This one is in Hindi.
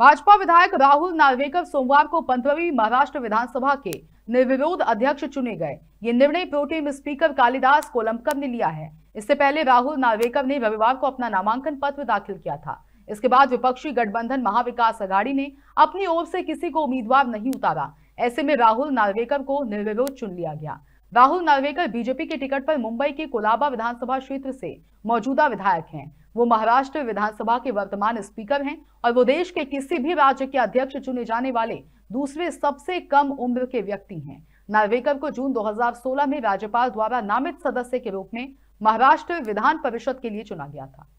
भाजपा विधायक राहुल नार्वेकर सोमवार को पंद्रहवीं महाराष्ट्र विधानसभा के निर्विरोध अध्यक्ष चुने गए ये निर्णय प्रोटीम स्पीकर कालिदास कोलंबकर ने लिया है इससे पहले राहुल नार्वेकर ने रविवार को अपना नामांकन पत्र दाखिल किया था इसके बाद विपक्षी गठबंधन महाविकास अघाड़ी ने अपनी ओर से किसी को उम्मीदवार नहीं उतारा ऐसे में राहुल नार्वेकर को निर्विरोध चुन लिया गया राहुल नार्वेकर बीजेपी के टिकट पर मुंबई के कोलाबा विधानसभा क्षेत्र से मौजूदा विधायक हैं वो महाराष्ट्र विधानसभा के वर्तमान स्पीकर हैं और वो देश के किसी भी राज्य के अध्यक्ष चुने जाने वाले दूसरे सबसे कम उम्र के व्यक्ति हैं नार्वेकर को जून 2016 में राज्यपाल द्वारा नामित सदस्य के रूप में महाराष्ट्र विधान परिषद के लिए चुना गया था